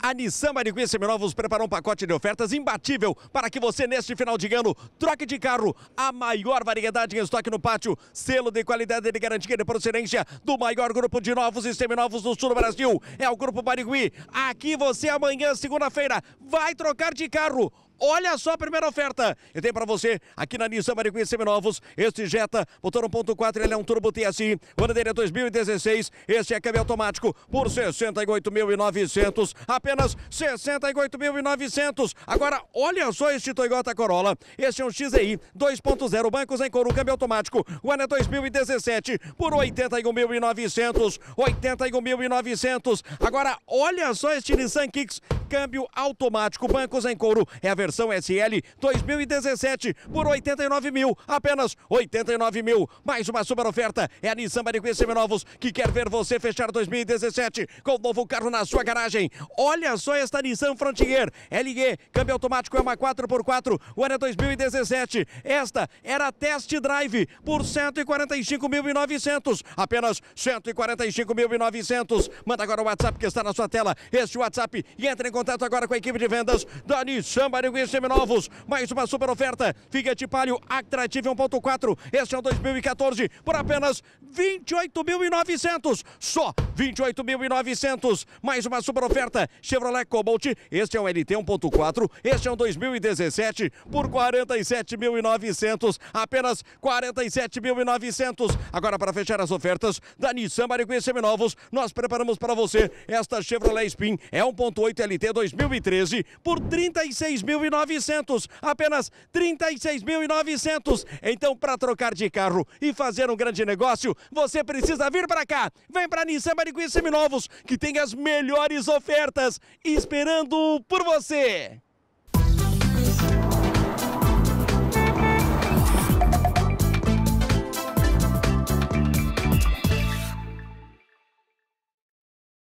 A Nissan Barigui Seminovos preparou um pacote de ofertas imbatível para que você, neste final de ano, troque de carro. A maior variedade em estoque no pátio, selo de qualidade e garantia de procedência do maior grupo de novos e seminovos do sul do Brasil. É o Grupo Barigui. Aqui você, amanhã, segunda-feira, vai trocar de carro. Olha só a primeira oferta. Eu tenho para você aqui na Nissan Maricuí Seminovos. Este Jetta, motor 1.4, ele é um turbo TSI. O ano dele é 2016. Este é câmbio automático por 68.900. Apenas 68.900. Agora, olha só este Toyota Corolla. Este é um XEI 2.0 bancos em couro, câmbio automático. O ano é 2017 por 81.900. 81.900. Agora, olha só este Nissan Kicks câmbio automático bancos em couro. É a versão SL 2017 por 89 mil, apenas 89 mil. Mais uma super oferta é a Nissan Maricui Seminovos que quer ver você fechar 2017 com o novo carro na sua garagem. Olha só esta Nissan Frontier LE, câmbio automático é uma 4x4, o ano é 2017. Esta era test drive por 145.900, apenas 145.900. Manda agora o WhatsApp que está na sua tela, este WhatsApp e entre em contato agora com a equipe de vendas da Nissan Bariguinha Seminovos. Mais uma super oferta. Fiat Palio Actrative 1.4. Este é o 2014 por apenas 28.900. Só 28.900. Mais uma super oferta. Chevrolet Cobalt. Este é um LT 1.4. Este é um 2017 por 47.900. Apenas 47.900. Agora para fechar as ofertas da Nissan Bariguinha Seminovos, nós preparamos para você esta Chevrolet Spin. É 1.8 LT 2013 por 36.900, apenas 36.900. Então, para trocar de carro e fazer um grande negócio, você precisa vir para cá. Vem para Nissan Mariguinhos Seminovos, que tem as melhores ofertas esperando por você.